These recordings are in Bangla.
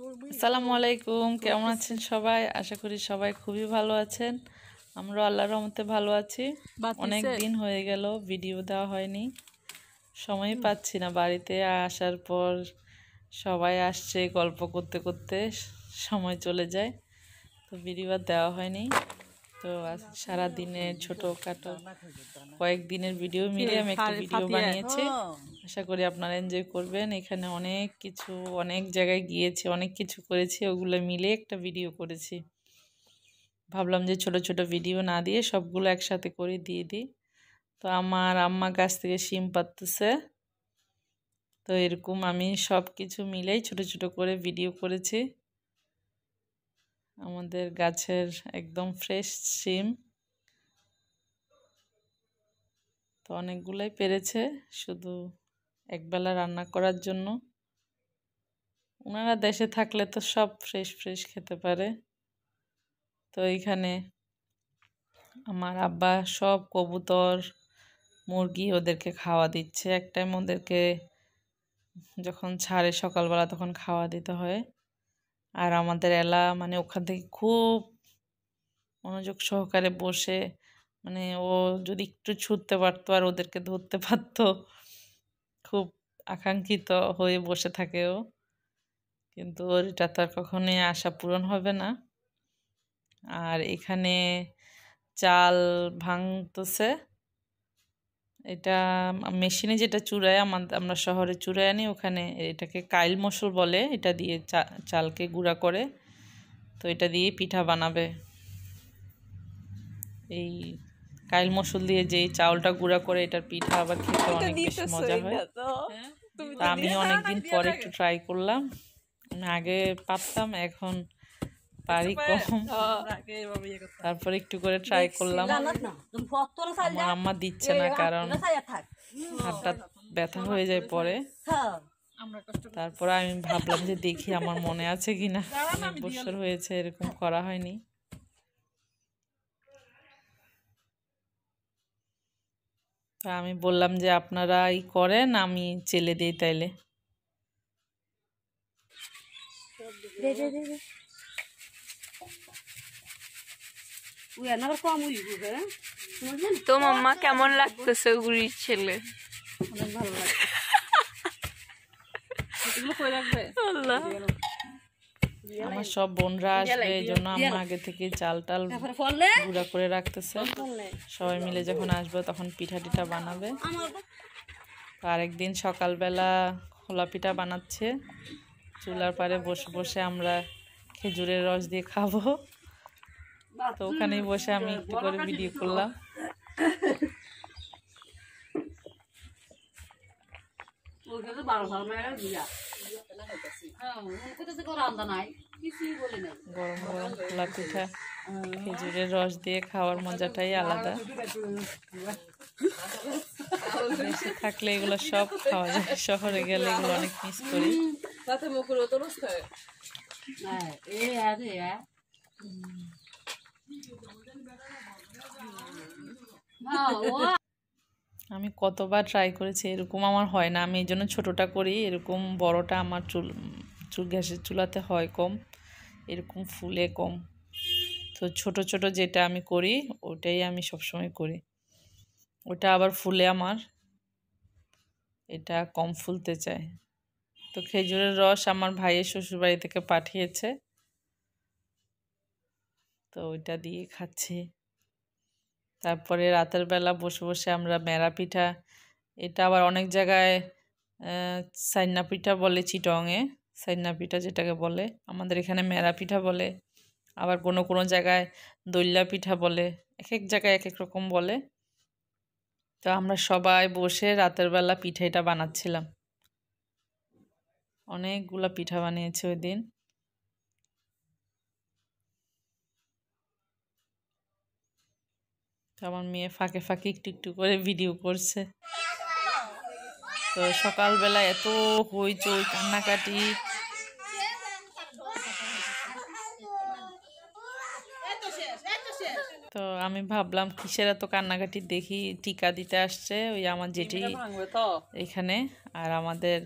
আসসালামু আলাইকুম কেমন আছেন সবাই আশা করি সবাই খুবই ভালো আছেন আমরা আল্লাহ রহমতে ভালো আছি অনেক দিন হয়ে গেল ভিডিও দেওয়া হয়নি সময় পাচ্ছি না বাড়িতে আসার পর সবাই আসছে গল্প করতে করতে সময় চলে যায় তো ভিডিও আর দেওয়া হয়নি তো আজ সারা দিনে ছোট কাটো দিনের ভিডিও মিলে আমি একটা ভিডিও বানিয়েছি আশা করি আপনারা এনজয় করবেন এখানে অনেক কিছু অনেক জায়গায় গিয়েছে অনেক কিছু করেছি ওগুলো মিলে একটা ভিডিও করেছি ভাবলাম যে ছোট ছোট ভিডিও না দিয়ে সবগুলো একসাথে করে দিয়ে দিই তো আমার আম্মা কাছ থেকে শিম পাততেছে তো এরকম আমি সব কিছু মিলেই ছোট ছোট করে ভিডিও করেছি আমাদের গাছের একদম ফ্রেশ সিম তো অনেকগুলাই পেরেছে শুধু একবেলা রান্না করার জন্য ওনারা দেশে থাকলে তো সব ফ্রেশ ফ্রেশ খেতে পারে তো এইখানে আমার আব্বা সব কবুতর মুরগি ওদেরকে খাওয়া দিচ্ছে এক টাইম ওদেরকে যখন ছাড়ে সকালবেলা তখন খাওয়া দিতে হয় আর আমাদের এলা মানে ওখান থেকে খুব মনোযোগ সহকারে বসে মানে ও যদি একটু ছুটতে পারতো আর ওদেরকে ধরতে পারতো খুব আকাঙ্ক্ষিত হয়ে বসে থাকে ও কিন্তু ওর এটা তো আর কখনোই আশা পূরণ হবে না আর এখানে চাল ভাঙতেছে এটা মেশিনে যেটা চূড়ায় আমরা শহরে চূড়ায় আনি ওখানে এটাকে কাইল মসুর বলে এটা দিয়ে চালকে গুঁড়া করে তো এটা দিয়ে পিঠা বানাবে এই কাইল মশল দিয়ে যেই চাউলটা গুঁড়া করে এটার পিঠা আবার খেতে অনেক বেশি মজা হয় তা আমি অনেকদিন পরে একটু ট্রাই করলাম আগে পারতাম এখন পারি কম হ্যাঁ। ইয়ে তারপরে একটু করে ট্রাই করলাম আমার আম্মা দিচ্ছে না কারণ হাতটা ব্যথা হয়ে যায় পরে হ্যাঁ। তারপর আমি ভাবলাম যে দেখি আমার মনে আছে কিনা অনেক বছর হয়েছে এরকম করা হয়নি তা আমি বললাম যে আপনারা ই করেন আমি চেলে দিই তাইলে হ্যাঁ? তো মাম্মা কেমন লাগতেছে উড়ির ছেলে আমার সব বোনরা আসবে এই জন্য আম্মা আগে থেকে চাল টাল গুঁড়া করে রাখতেছে সবাই মিলে যখন আসবে তখন পিঠা টিঠা বানাবে আরেকদিন সকালবেলা খোলা পিঠা বানাচ্ছে চুলার পারে বসে বসে আমরা খেজুরের রস দিয়ে খাবো তো ওখানে বসে আমি একটু করে ভিডিও করলাম গরম খেজুরের রস দিয়ে খাওয়ার মজাটাই আলাদা দেশে থাকলে এগুলো সব খাওয়া যায় শহরে গেলে এগুলো অনেক মিস করি তাতে মুখের তো রস খায় হ্যাঁ, আমি কতবার ট্রাই করেছি এরকম আমার হয় না আমি এই জন্য ছোটোটা করি এরকম বড়টা আমার চুল চুল গ্যাসের চুলাতে হয় কম এরকম ফুলে কম তো ছোট ছোট যেটা আমি করি ওটাই আমি সবসময় করি ওটা আবার ফুলে আমার এটা কম ফুলতে চায় তো খেজুরের রস আমার ভাইয়ের শ্বশুরবাড়ি থেকে পাঠিয়েছে তো ওইটা দিয়ে খাচ্ছি তারপরে রাতের বেলা বসে বসে আমরা মেরা পিঠা এটা আবার অনেক জায়গায় সাইনা পিঠা বলে চিটংয়ে সাইনা পিঠা যেটাকে বলে আমাদের এখানে মেরা পিঠা বলে আবার কোনো কোনো জায়গায় দৈল্লা পিঠা বলে এক এক জায়গায় এক এক রকম বলে তো আমরা সবাই বসে রাতের বেলা পিঠাটা বানাচ্ছিলাম অনেকগুলো পিঠা বানিয়েছি ওই দিন আমার মেয়ে ফাঁকে ফাঁকে একটু একটু করে ভিডিও করছে তো সকালবেলা এত হইচই কান্নাকাটি তো আমি ভাবলাম কিসের এত কান্নাকাটি দেখি টিকা দিতে আসছে ওই আমার যেটি এখানে আর আমাদের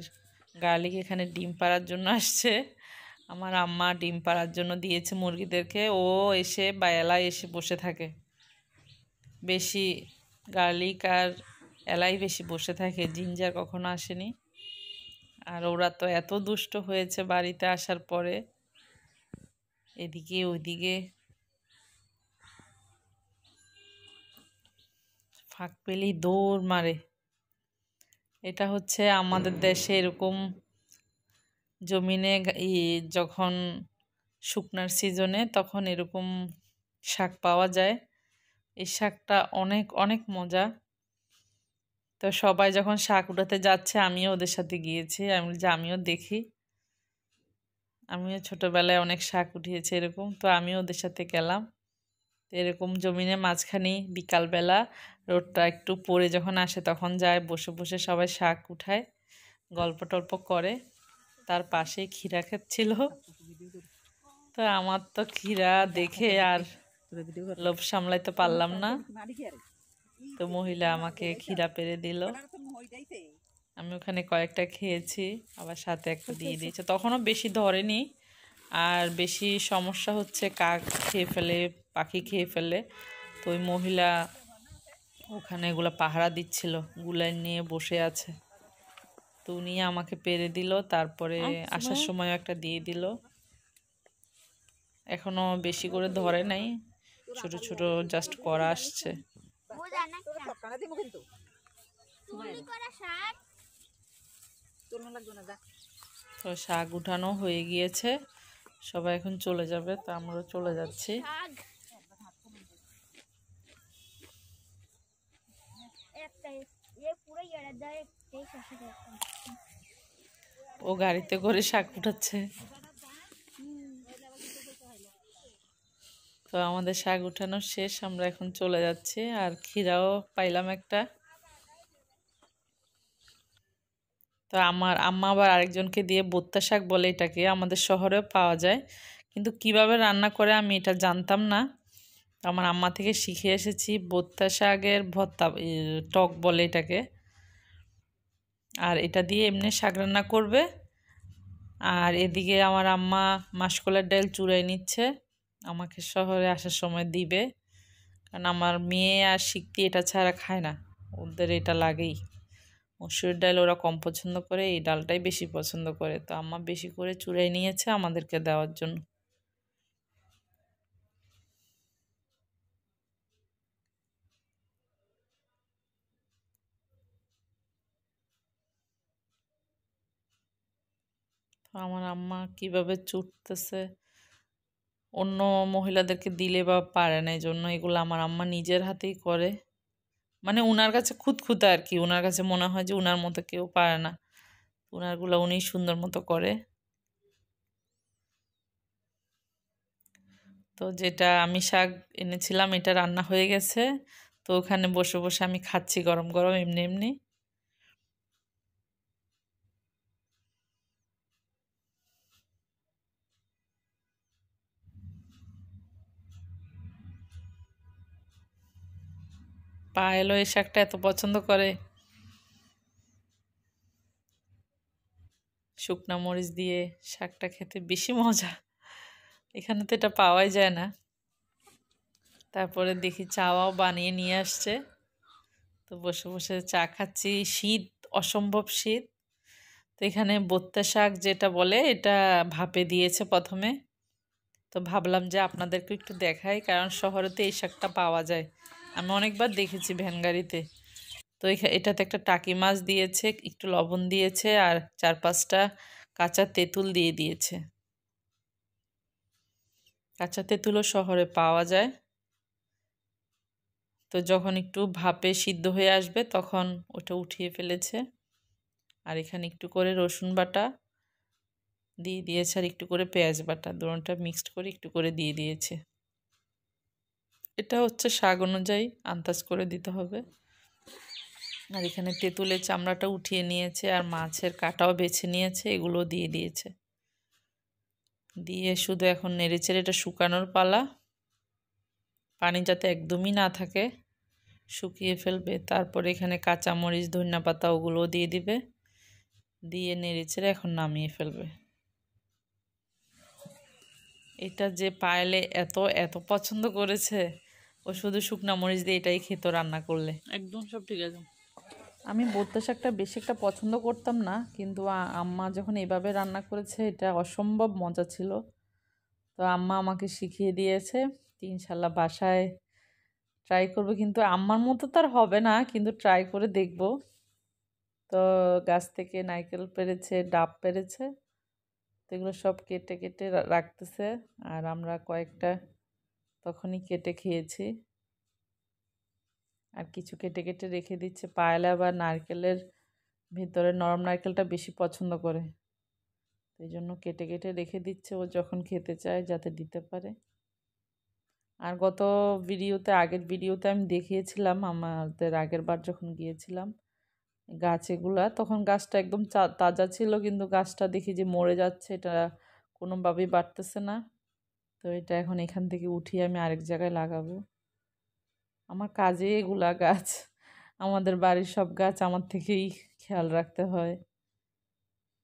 গার্লিক এখানে ডিম পাড়ার জন্য আসছে আমার আম্মা ডিম পাড়ার জন্য দিয়েছে মুরগিদেরকে ও এসে বায়ালা এসে বসে থাকে বেশি গার্লিক আর এলাই বেশি বসে থাকে জিঞ্জার কখনো আসেনি আর ওরা তো এত দুষ্ট হয়েছে বাড়িতে আসার পরে এদিকে ওইদিকে ফাঁক পেলেই দৌড় মারে এটা হচ্ছে আমাদের দেশে এরকম জমিনে যখন শুকনার সিজনে তখন এরকম শাক পাওয়া যায় এই শাকটা অনেক অনেক মজা তো সবাই যখন শাক উঠাতে যাচ্ছে আমিও ওদের সাথে গিয়েছি আমি যে আমিও দেখি আমিও ছোটোবেলায় অনেক শাক উঠিয়েছি এরকম তো আমিও ওদের সাথে গেলাম তো এরকম জমিনে মাঝখানে বিকালবেলা রোডটা একটু পরে যখন আসে তখন যায় বসে বসে সবাই শাক উঠায় গল্প টল্প করে তার পাশে ক্ষীরা ছিল তো আমার তো ক্ষীরা দেখে আর লোভ সামলাইতে পারলাম না তো মহিলা আমাকে খিরা পেরে দিল আমি ওখানে কয়েকটা খেয়েছি আবার সাথে একটা দিয়ে আচ্ছা, আচ্ছা। দিয়েছে তখনও বেশি ধরেনি আর বেশি সমস্যা হচ্ছে কাক খেয়ে ফেলে পাখি খেয়ে ফেলে তো ওই মহিলা ওখানে এগুলো পাহারা দিচ্ছিল গুলাই নিয়ে বসে আছে তো উনি আমাকে পেরে দিল তারপরে আচ্ছা, আসার সময় একটা দিয়ে দিল এখনও বেশি করে ধরে নাই ছোট ছোট জাস্ট করা আসছে তো শাক উঠানো হয়ে গিয়েছে সবাই এখন চলে যাবে তো আমরা চলে যাচ্ছি ও গাড়িতে করে শাক উঠাচ্ছে তো আমাদের শাক উঠানো শেষ আমরা এখন চলে যাচ্ছি আর ক্ষীরাও পাইলাম একটা তো আমার আম্মা আবার আরেকজনকে দিয়ে বোত্তা শাক বলে এটাকে আমাদের শহরেও পাওয়া যায় কিন্তু কিভাবে রান্না করে আমি এটা জানতাম না আমার আম্মা থেকে শিখে এসেছি বোত্তা শাকের ভত্তা টক বলে এটাকে আর এটা দিয়ে এমনি শাক রান্না করবে আর এদিকে আমার আম্মা মাসকলার ডাল চুড়াই নিচ্ছে আমাকে শহরে আসার সময় দিবে কারণ আমার মেয়ে আর শিখতে এটা ছাড়া খায় না ওদের এটা লাগেই মসুর ডাল ওরা কম পছন্দ করে এই ডালটাই বেশি পছন্দ করে তো আম্মা বেশি করে চুড়াই নিয়েছে আমাদেরকে দেওয়ার জন্য আমার আম্মা কিভাবে চুটতেছে অন্য মহিলাদেরকে দিলে বা পারে না এই জন্য এগুলো আমার আম্মা নিজের হাতেই করে মানে ওনার কাছে খুঁতখুঁতে আর কি ওনার কাছে মনে হয় যে ওনার মতো কেউ পারে না ওনারগুলো উনি সুন্দর মতো করে তো যেটা আমি শাক এনেছিলাম এটা রান্না হয়ে গেছে তো ওখানে বসে বসে আমি খাচ্ছি গরম গরম এমনি এমনি এলো এই শাকটা এত পছন্দ করে শুকনা মরিচ দিয়ে শাকটা খেতে বেশি মজা এখানে তো এটা পাওয়াই যায় না তারপরে দেখি চাওয়াও বানিয়ে নিয়ে আসছে তো বসে বসে চা খাচ্ছি শীত অসম্ভব শীত তো এখানে বত্তা শাক যেটা বলে এটা ভাপে দিয়েছে প্রথমে তো ভাবলাম যে আপনাদেরকে একটু দেখাই কারণ শহরেতে এই শাকটা পাওয়া যায় আমি অনেকবার দেখেছি ভ্যান গাড়িতে তো এটাতে একটা টাকি মাছ দিয়েছে একটু লবণ দিয়েছে আর চার পাঁচটা কাঁচা তেঁতুল দিয়ে দিয়েছে কাঁচা তেঁতুলও শহরে পাওয়া যায় তো যখন একটু ভাপে সিদ্ধ হয়ে আসবে তখন ওটা উঠিয়ে ফেলেছে আর এখানে একটু করে রসুন বাটা দিয়ে দিয়েছে আর একটু করে পেঁয়াজ বাটা দুটা মিক্সড করে একটু করে দিয়ে দিয়েছে এটা হচ্ছে শাক অনুযায়ী আন্দাজ করে দিতে হবে আর এখানে তেঁতুলের চামড়াটা উঠিয়ে নিয়েছে আর মাছের কাটাও বেছে নিয়েছে এগুলো দিয়ে দিয়েছে দিয়ে শুধু এখন নেড়েচেড়ে এটা শুকানোর পালা পানি যাতে একদমই না থাকে শুকিয়ে ফেলবে তারপরে এখানে কাঁচামরিচ ধনিয়া পাতা ওগুলোও দিয়ে দিবে দিয়ে নেড়েচেড়ে এখন নামিয়ে ফেলবে এটা যে পায়েলে এত এত পছন্দ করেছে ও শুধু শুকনা মরিচ দিয়ে এটাই খেত রান্না করলে একদম সব ঠিক আছে আমি বোত্তা শাকটা বেশি একটা পছন্দ করতাম না কিন্তু আম্মা যখন এভাবে রান্না করেছে এটা অসম্ভব মজা ছিল তো আম্মা আমাকে শিখিয়ে দিয়েছে ইনশাল্লাহ বাসায় ট্রাই করব কিন্তু আম্মার মতো তার হবে না কিন্তু ট্রাই করে দেখব তো গাছ থেকে নারকেল পেরেছে ডাব পেরেছে তো এগুলো সব কেটে কেটে রাখতেছে আর আমরা কয়েকটা তখনই কেটে খেয়েছি আর কিছু কেটে কেটে রেখে দিচ্ছে পায়লা বা নারকেলের ভিতরে নরম নারকেলটা বেশি পছন্দ করে এই জন্য কেটে কেটে রেখে দিচ্ছে ও যখন খেতে চায় যাতে দিতে পারে আর গত ভিডিওতে আগের ভিডিওতে আমি দেখিয়েছিলাম আমাদের আগের বার যখন গিয়েছিলাম গাছেগুলা তখন গাছটা একদম তাজা ছিল কিন্তু গাছটা দেখি যে মরে যাচ্ছে এটা কোনোভাবেই বাড়তেছে না তো এটা এখন এখান থেকে উঠিয়ে আমি আরেক জায়গায় লাগাবো আমার কাজে এগুলা গাছ আমাদের বাড়ির সব গাছ আমার থেকেই খেয়াল রাখতে হয়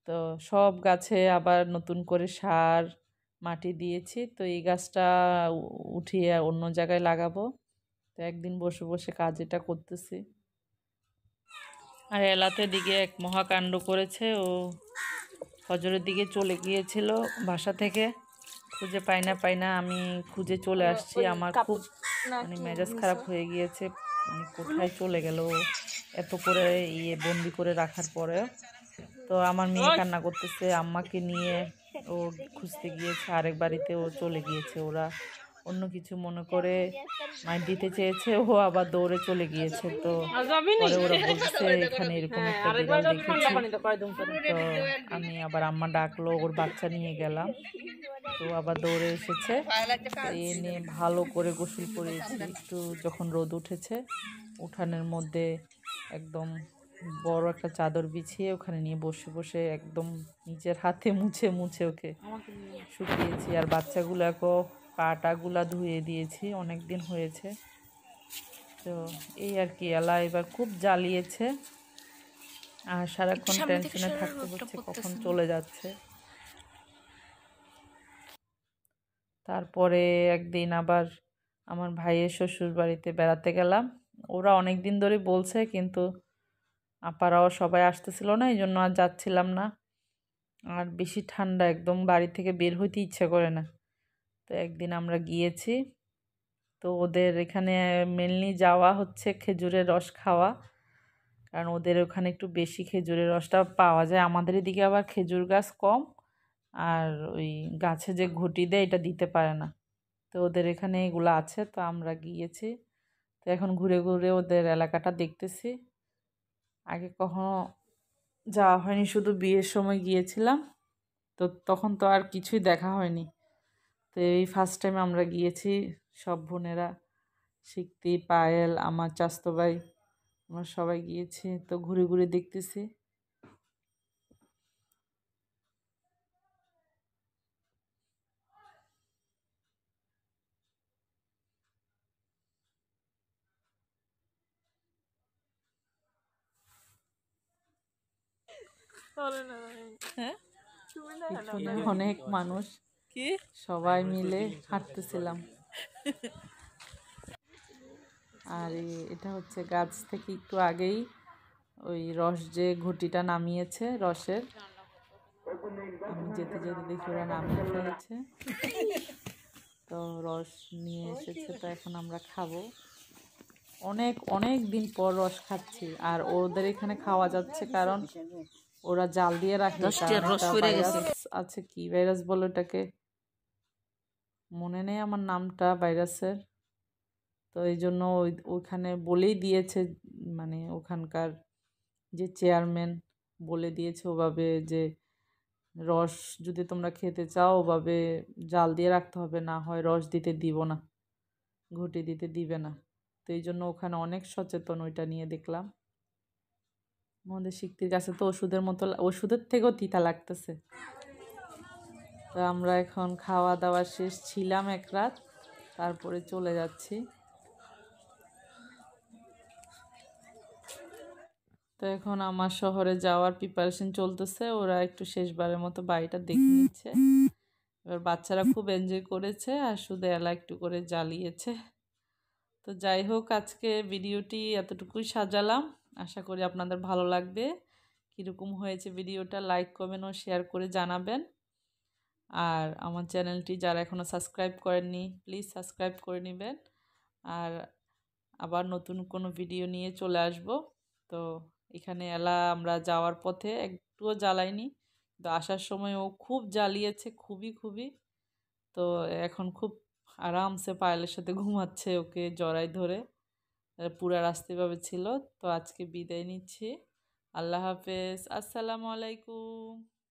তো সব গাছে আবার নতুন করে সার মাটি দিয়েছি তো এই গাছটা উঠিয়ে অন্য জায়গায় লাগাবো তো একদিন বসে বসে কাজ এটা করতেছি আর এলাতে দিকে এক মহাকাণ্ড করেছে ও হজরের দিকে চলে গিয়েছিল বাসা থেকে খুঁজে পাই না পাই না আমি খুঁজে চলে আসছি আমার খুব মানে মেজাজ খারাপ হয়ে গিয়েছে মানে কোথায় চলে গেল এত করে ইয়ে বন্দি করে রাখার পরে তো আমার মেয়ে কান্না করতেছে আম্মাকে নিয়ে ও খুঁজতে গিয়েছে আরেক বাড়িতে ও চলে গিয়েছে ওরা অন্য কিছু মনে করে মাইট দিতে চেয়েছে ও আবার দৌড়ে চলে গিয়েছে তো পরে ওরা বলছে এখানে এরকম হ্যাঁ, একটা তো আমি আবার আম্মা ডাকলো ওর বাচ্চা নিয়ে গেলাম তো আবার দৌড়ে এসেছে এ নিয়ে ভালো করে গোসল করেছি একটু যখন রোদ উঠেছে উঠানের মধ্যে একদম বড় একটা চাদর বিছিয়ে ওখানে নিয়ে বসে বসে একদম নিজের হাতে মুছে মুছে ওকে শুকিয়েছি আর বাচ্চাগুলো এখন পাটাগুলা ধুয়ে দিয়েছি অনেক দিন হয়েছে তো এই আর কি এলা এবার খুব জ্বালিয়েছে আর সারাক্ষণ টেনশনে থাকতে হচ্ছে কখন চলে যাচ্ছে তারপরে একদিন আবার আমার ভাইয়ের শ্বশুর বাড়িতে বেড়াতে গেলাম ওরা অনেক দিন ধরে বলছে কিন্তু আপারাও সবাই আসতেছিল না এই জন্য আর যাচ্ছিলাম না আর বেশি ঠান্ডা একদম বাড়ি থেকে বের হইতে ইচ্ছে করে না তো একদিন আমরা গিয়েছি তো ওদের এখানে মেনলি যাওয়া হচ্ছে খেজুরের রস খাওয়া কারণ ওদের ওখানে একটু বেশি খেজুরের রসটা পাওয়া যায় আমাদের এদিকে আবার খেজুর গাছ কম আর ওই গাছে যে ঘটি দেয় এটা দিতে পারে না তো ওদের এখানে এগুলো আছে তো আমরা গিয়েছি তো এখন ঘুরে ঘুরে ওদের এলাকাটা দেখতেছি আগে কখনো যাওয়া হয়নি শুধু বিয়ের সময় গিয়েছিলাম তো তখন তো আর কিছুই দেখা হয়নি তো এই ফার্স্ট টাইম আমরা গিয়েছি সব বোনেরা শিক্তি পায়েল আমার চাস্তো ভাই আমরা সবাই গিয়েছি তো ঘুরে ঘুরে দেখতেছি হ্যাঁ? অনেক মানুষ কি সবাই মিলে হাঁটতেছিলাম আর এটা হচ্ছে গাছ থেকে একটু আগেই ওই রস যে ঘুটিটা নামিয়েছে রসের আমি যেতে যেতে দেখি ওরা নামিয়ে ফেলেছে তো রস নিয়ে এসেছে তো এখন আমরা খাবো অনেক অনেক দিন পর রস খাচ্ছি আর ওদের এখানে খাওয়া যাচ্ছে কারণ ওরা জাল দিয়ে রাখে আছে কি ভাইরাস বলো ওটাকে মনে নেই আমার নামটা ভাইরাসের তো এই জন্য ওই ওইখানে বলেই দিয়েছে মানে ওখানকার যে চেয়ারম্যান বলে দিয়েছে ওভাবে যে রস যদি তোমরা খেতে চাও ওভাবে জাল দিয়ে রাখতে হবে না হয় রস দিতে দিব না ঘটি দিতে দিবে না তো এই জন্য ওখানে অনেক সচেতন ওইটা নিয়ে দেখলাম আমাদের শিক্তির কাছে তো ওষুধের মতো ওষুধের থেকেও তিতা লাগতেছে তো আমরা এখন খাওয়া দাওয়া শেষ ছিলাম এক রাত তারপরে চলে যাচ্ছি তো এখন আমার শহরে যাওয়ার প্রিপারেশন চলতেছে ওরা একটু শেষবারের মতো বাড়িটা দেখে নিচ্ছে এবার বাচ্চারা খুব এনজয় করেছে আর শুধু এলা একটু করে জ্বালিয়েছে তো যাই হোক আজকে ভিডিওটি এতটুকুই সাজালাম আশা করি আপনাদের ভালো লাগবে কীরকম হয়েছে ভিডিওটা লাইক করবেন ও শেয়ার করে জানাবেন আর আমার চ্যানেলটি যারা এখনও সাবস্ক্রাইব করেননি প্লিজ সাবস্ক্রাইব করে নেবেন আর আবার নতুন কোনো ভিডিও নিয়ে চলে আসব তো এখানে এলা আমরা যাওয়ার পথে একটুও জ্বালাইনি তো আসার সময় ও খুব জ্বালিয়েছে খুবই খুবই তো এখন খুব আরামসে পায়েলের সাথে ঘুমাচ্ছে ওকে জড়াই ধরে পুরা রাস্তাভাবে ছিল তো আজকে বিদায় নিচ্ছি আল্লাহ হাফেজ আসসালামু আলাইকুম